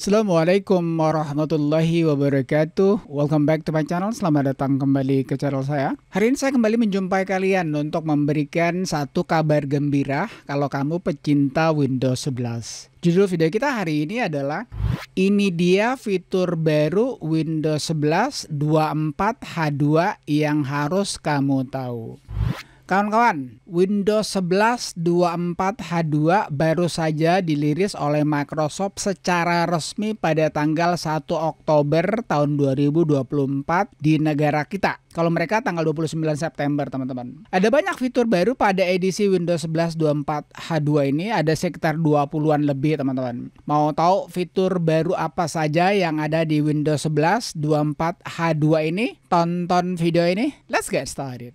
Assalamualaikum warahmatullahi wabarakatuh Welcome back to my channel Selamat datang kembali ke channel saya Hari ini saya kembali menjumpai kalian Untuk memberikan satu kabar gembira Kalau kamu pecinta Windows 11 Judul video kita hari ini adalah Ini dia fitur baru Windows 11 24H2 Yang harus kamu tahu Kawan-kawan, Windows 11 24H2 baru saja diliris oleh Microsoft secara resmi pada tanggal 1 Oktober tahun 2024 di negara kita kalau mereka tanggal 29 September teman-teman. Ada banyak fitur baru pada edisi Windows 11 24H2 ini ada sekitar 20-an lebih teman-teman. Mau tahu fitur baru apa saja yang ada di Windows 11 24H2 ini? Tonton video ini. Let's get started.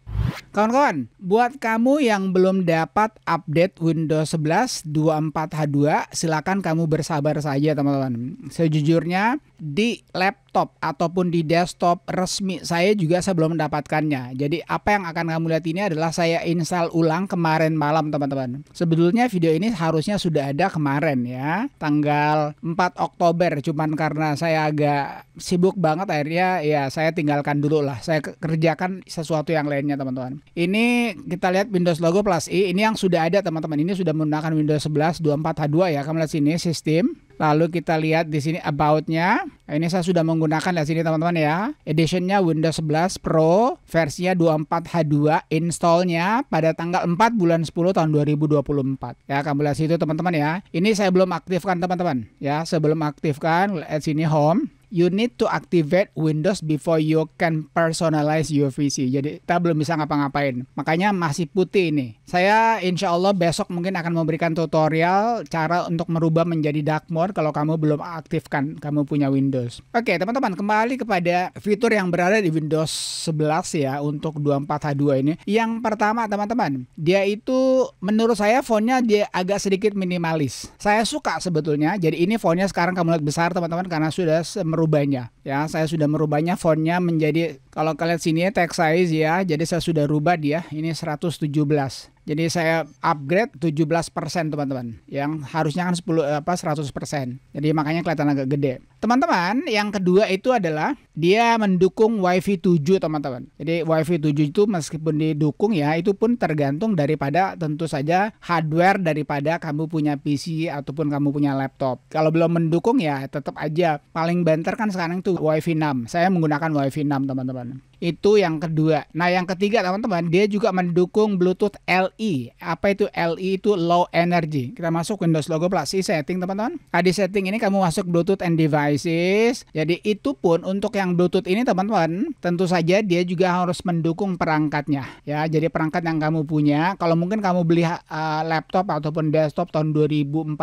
Kawan-kawan, buat kamu yang belum dapat update Windows 11 24H2, silakan kamu bersabar saja teman-teman. Sejujurnya, di laptop ataupun di desktop resmi saya juga saya belum mendapatkannya. Jadi apa yang akan kamu lihat ini adalah saya install ulang kemarin malam teman-teman. Sebetulnya video ini harusnya sudah ada kemarin ya, tanggal 4 Oktober. Cuman karena saya agak sibuk banget akhirnya ya saya tinggalkan dulu lah. Saya kerjakan sesuatu yang lainnya teman-teman. Ini kita lihat Windows Logo Plus I, ini yang sudah ada teman-teman. Ini sudah menggunakan Windows 11 24H2 ya. Kamu lihat sini sistem Lalu kita lihat di sini aboutnya Ini saya sudah menggunakan di sini teman-teman ya. Editionnya Windows 11 Pro, versinya 24H2, installnya pada tanggal 4 bulan 10 tahun 2024. Ya, kamu lihat situ teman-teman ya. Ini saya belum aktifkan teman-teman ya. Sebelum aktifkan, lihat sini home you need to activate Windows before you can personalize your PC. Jadi kita belum bisa ngapa-ngapain. Makanya masih putih ini. Saya insya Allah besok mungkin akan memberikan tutorial cara untuk merubah menjadi dark mode kalau kamu belum aktifkan kamu punya Windows. Oke teman-teman kembali kepada fitur yang berada di Windows 11 ya untuk 24H2 ini. Yang pertama teman-teman dia itu menurut saya fontnya dia agak sedikit minimalis. Saya suka sebetulnya. Jadi ini fontnya sekarang kamu lihat besar teman-teman karena sudah merubah merubahnya ya saya sudah merubahnya fontnya menjadi kalau kalian sini ya text size ya jadi saya sudah rubah dia ini 117 jadi saya upgrade 17% teman-teman yang harusnya kan 10 apa 100% jadi makanya kelihatan agak gede Teman-teman, yang kedua itu adalah dia mendukung WiFi 7, teman-teman. Jadi WiFi 7 itu meskipun didukung ya, itu pun tergantung daripada tentu saja hardware daripada kamu punya PC ataupun kamu punya laptop. Kalau belum mendukung ya tetap aja paling banter kan sekarang itu WiFi 6. Saya menggunakan WiFi 6, teman-teman. Itu yang kedua. Nah, yang ketiga teman-teman, dia juga mendukung Bluetooth LE. Apa itu LE? Itu low energy. Kita masuk Windows Logo Plus, setting teman-teman. Nah, di setting ini kamu masuk Bluetooth and device devices. Jadi itu pun untuk yang Bluetooth ini teman-teman, tentu saja dia juga harus mendukung perangkatnya. Ya, jadi perangkat yang kamu punya, kalau mungkin kamu beli uh, laptop ataupun desktop tahun 2014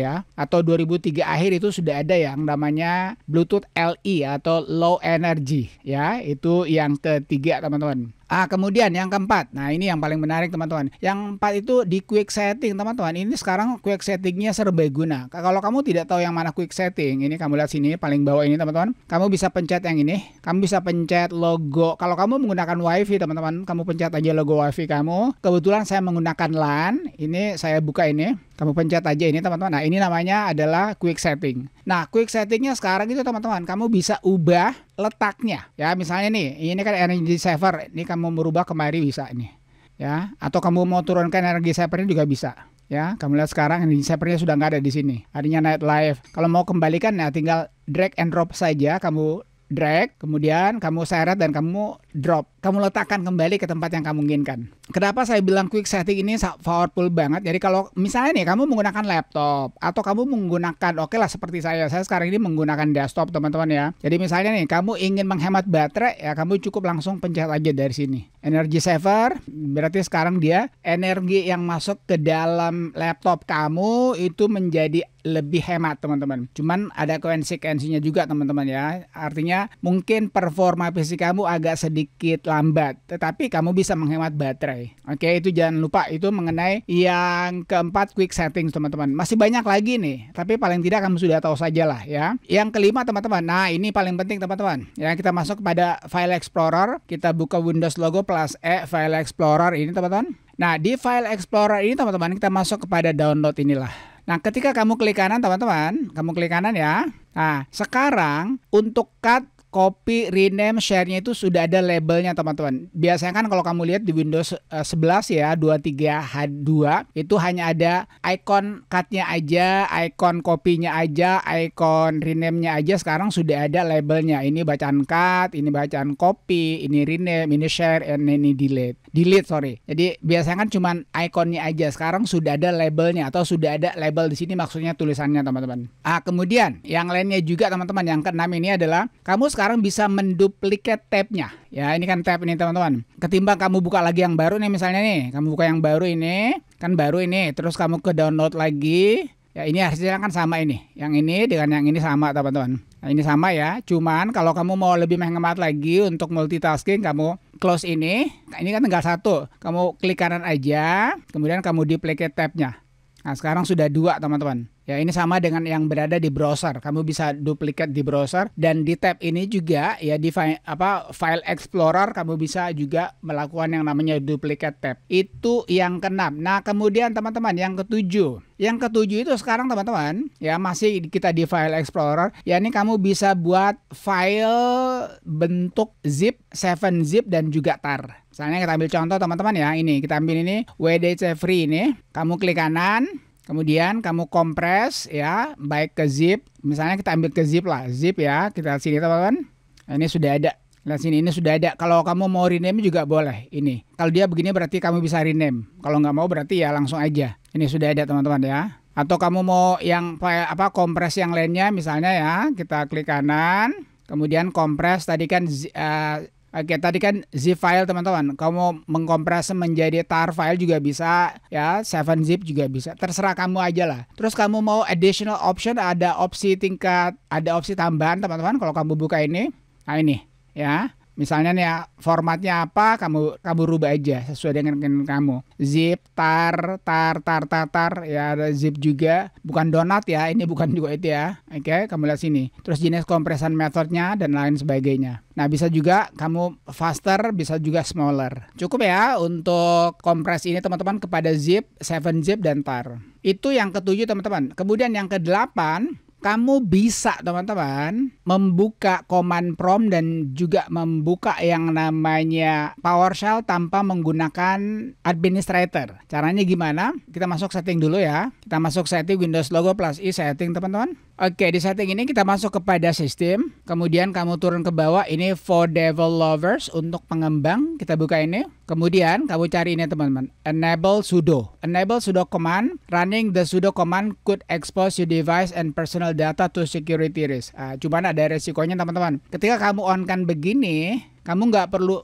ya atau 2003 akhir itu sudah ada yang namanya Bluetooth LE atau low energy ya, itu yang ketiga teman-teman. Ah, kemudian yang keempat. Nah, ini yang paling menarik teman-teman. Yang empat itu di quick setting, teman-teman. Ini sekarang quick settingnya serbaguna. Kalau kamu tidak tahu yang mana quick setting, ini kamu lihat sini paling bawah ini, teman-teman. Kamu bisa pencet yang ini. Kamu bisa pencet logo. Kalau kamu menggunakan WiFi, teman-teman, kamu pencet aja logo WiFi kamu. Kebetulan saya menggunakan LAN. Ini saya buka ini. Kamu pencet aja ini teman-teman. Nah ini namanya adalah quick setting. Nah quick settingnya sekarang itu teman-teman kamu bisa ubah letaknya. Ya misalnya nih ini kan energy saver. Ini kamu merubah kemari bisa nih. Ya atau kamu mau turunkan energy savernya juga bisa. Ya, kamu lihat sekarang energy savernya sudah nggak ada di sini. Artinya night live. Kalau mau kembalikan ya tinggal drag and drop saja. Kamu drag, kemudian kamu seret dan kamu drop kamu letakkan kembali ke tempat yang kamu inginkan. Kenapa saya bilang quick setting ini powerful banget? Jadi kalau misalnya nih kamu menggunakan laptop atau kamu menggunakan oke lah seperti saya, saya sekarang ini menggunakan desktop teman-teman ya. Jadi misalnya nih kamu ingin menghemat baterai ya kamu cukup langsung pencet aja dari sini. Energy saver berarti sekarang dia energi yang masuk ke dalam laptop kamu itu menjadi lebih hemat teman-teman. Cuman ada konsekuensinya juga teman-teman ya. Artinya mungkin performa PC kamu agak sedikit terlambat, tetapi kamu bisa menghemat baterai. Oke, itu jangan lupa itu mengenai yang keempat quick settings teman-teman. Masih banyak lagi nih, tapi paling tidak kamu sudah tahu saja lah ya. Yang kelima teman-teman, nah ini paling penting teman-teman. Ya kita masuk pada File Explorer, kita buka Windows logo plus E File Explorer ini teman-teman. Nah di File Explorer ini teman-teman kita masuk kepada download inilah. Nah, ketika kamu klik kanan, teman-teman, kamu klik kanan ya. Nah, sekarang untuk cut kopi rename share-nya itu sudah ada labelnya teman-teman. Biasanya kan kalau kamu lihat di Windows 11 eh, ya 23H2 itu hanya ada icon cut nya aja, icon copy-nya aja, icon rename-nya aja. Sekarang sudah ada labelnya. Ini bacaan cut, ini bacaan copy, ini rename, ini share, and ini delete delete sorry jadi biasanya kan cuma ikonnya aja sekarang sudah ada labelnya atau sudah ada label di sini maksudnya tulisannya teman-teman ah kemudian yang lainnya juga teman-teman yang keenam ini adalah kamu sekarang bisa menduplikat tabnya ya ini kan tab ini teman-teman ketimbang kamu buka lagi yang baru nih misalnya nih kamu buka yang baru ini kan baru ini terus kamu ke download lagi ya ini hasilnya kan sama ini yang ini dengan yang ini sama teman-teman nah, ini sama ya cuman kalau kamu mau lebih menghemat lagi untuk multitasking kamu close ini, nah, ini kan tinggal satu. Kamu klik kanan aja, kemudian kamu duplicate tabnya. Nah sekarang sudah dua teman-teman. Ya, ini sama dengan yang berada di browser. Kamu bisa duplikat di browser dan di tab ini juga ya di file, apa file explorer kamu bisa juga melakukan yang namanya duplikat tab. Itu yang keenam. Nah, kemudian teman-teman yang ketujuh. Yang ketujuh itu sekarang teman-teman ya masih kita di file explorer ya ini kamu bisa buat file bentuk zip, 7 zip dan juga tar. Misalnya kita ambil contoh teman-teman ya ini kita ambil ini WDC free ini kamu klik kanan Kemudian kamu kompres ya, baik ke zip. Misalnya kita ambil ke zip lah, zip ya. Kita lihat sini teman-teman. Ini sudah ada. Lihat sini, ini sudah ada. Kalau kamu mau rename juga boleh. Ini. Kalau dia begini berarti kamu bisa rename. Kalau nggak mau berarti ya langsung aja. Ini sudah ada teman-teman ya. Atau kamu mau yang apa kompres yang lainnya misalnya ya, kita klik kanan. Kemudian kompres tadi kan eh, Oke, tadi kan zip file teman-teman. Kamu mengkompres menjadi tar file juga bisa ya, 7zip juga bisa. Terserah kamu aja lah. Terus kamu mau additional option ada opsi tingkat, ada opsi tambahan teman-teman kalau kamu buka ini. Nah ini ya. Misalnya nih ya formatnya apa kamu kamu rubah aja sesuai dengan kamu. Zip, tar, tar, tar, tar, tar ya ada zip juga. Bukan donat ya, ini bukan juga itu ya. Oke, okay, kamu lihat sini. Terus jenis kompresan methodnya dan lain sebagainya. Nah, bisa juga kamu faster, bisa juga smaller. Cukup ya untuk kompres ini teman-teman kepada zip, 7 zip dan tar. Itu yang ketujuh teman-teman. Kemudian yang kedelapan kamu bisa teman-teman membuka command prompt dan juga membuka yang namanya PowerShell tanpa menggunakan administrator. Caranya gimana? Kita masuk setting dulu ya. Kita masuk setting Windows Logo plus i setting teman-teman. Oke, di setting ini kita masuk kepada sistem. Kemudian kamu turun ke bawah ini for developers untuk pengembang. Kita buka ini. Kemudian kamu cari ini teman-teman, enable sudo. Enable sudo command, running the sudo command could expose your device and personal data to security risk. Nah, cuman ada resikonya teman-teman. Ketika kamu on kan begini, kamu nggak perlu,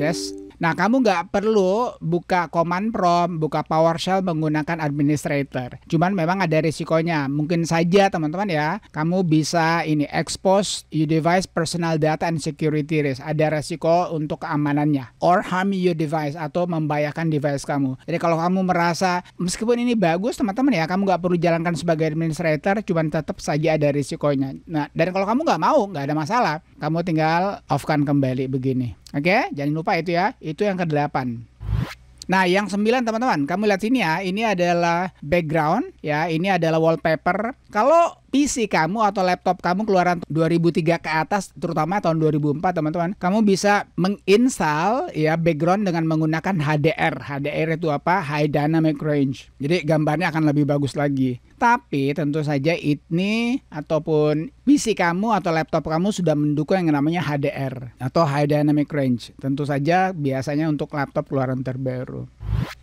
yes, Nah, kamu nggak perlu buka command prompt, buka PowerShell menggunakan administrator. Cuman memang ada risikonya. Mungkin saja teman-teman ya, kamu bisa ini expose your device personal data and security risk. Ada resiko untuk keamanannya or harm your device atau membahayakan device kamu. Jadi kalau kamu merasa meskipun ini bagus teman-teman ya, kamu nggak perlu jalankan sebagai administrator, cuman tetap saja ada risikonya. Nah, dan kalau kamu nggak mau, nggak ada masalah. Kamu tinggal offkan kembali begini. Oke, jangan lupa itu ya. Itu yang ke-8. Nah, yang sembilan teman-teman, kamu lihat sini ya, ini adalah background ya, ini adalah wallpaper. Kalau PC kamu atau laptop kamu keluaran 2003 ke atas terutama tahun 2004 teman-teman kamu bisa menginstal ya background dengan menggunakan HDR HDR itu apa High Dynamic Range jadi gambarnya akan lebih bagus lagi tapi tentu saja ini ataupun PC kamu atau laptop kamu sudah mendukung yang namanya HDR atau High Dynamic Range. Tentu saja biasanya untuk laptop keluaran terbaru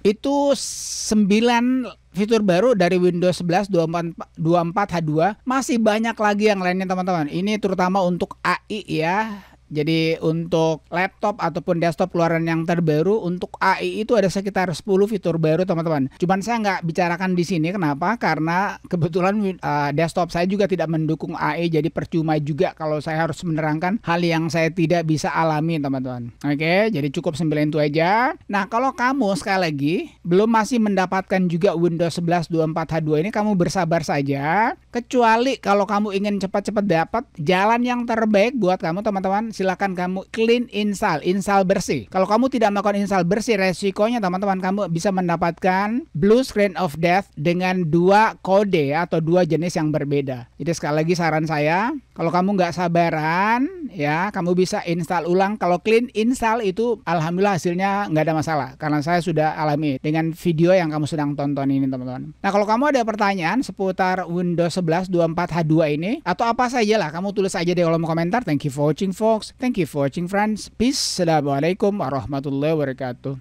itu 9 fitur baru dari Windows 11 24 24H2 masih banyak lagi yang lainnya teman-teman. Ini terutama untuk AI ya. Jadi untuk laptop ataupun desktop keluaran yang terbaru untuk AI itu ada sekitar 10 fitur baru teman-teman. Cuman saya nggak bicarakan di sini kenapa? Karena kebetulan uh, desktop saya juga tidak mendukung AI jadi percuma juga kalau saya harus menerangkan hal yang saya tidak bisa alami teman-teman. Oke, jadi cukup sembilan itu aja. Nah, kalau kamu sekali lagi belum masih mendapatkan juga Windows 11 24H2 ini kamu bersabar saja. Kecuali kalau kamu ingin cepat-cepat dapat jalan yang terbaik buat kamu teman-teman silakan kamu clean install, install bersih. Kalau kamu tidak melakukan install bersih, resikonya teman-teman kamu bisa mendapatkan blue screen of death dengan dua kode atau dua jenis yang berbeda. Jadi sekali lagi saran saya, kalau kamu nggak sabaran, ya kamu bisa install ulang. Kalau clean install itu, alhamdulillah hasilnya nggak ada masalah karena saya sudah alami dengan video yang kamu sedang tonton ini, teman-teman. Nah, kalau kamu ada pertanyaan seputar Windows 11 24H2 ini atau apa saja lah, kamu tulis aja di kolom komentar. Thank you for watching, folks. Thank you for watching, friends. Peace. Assalamualaikum warahmatullahi wabarakatuh.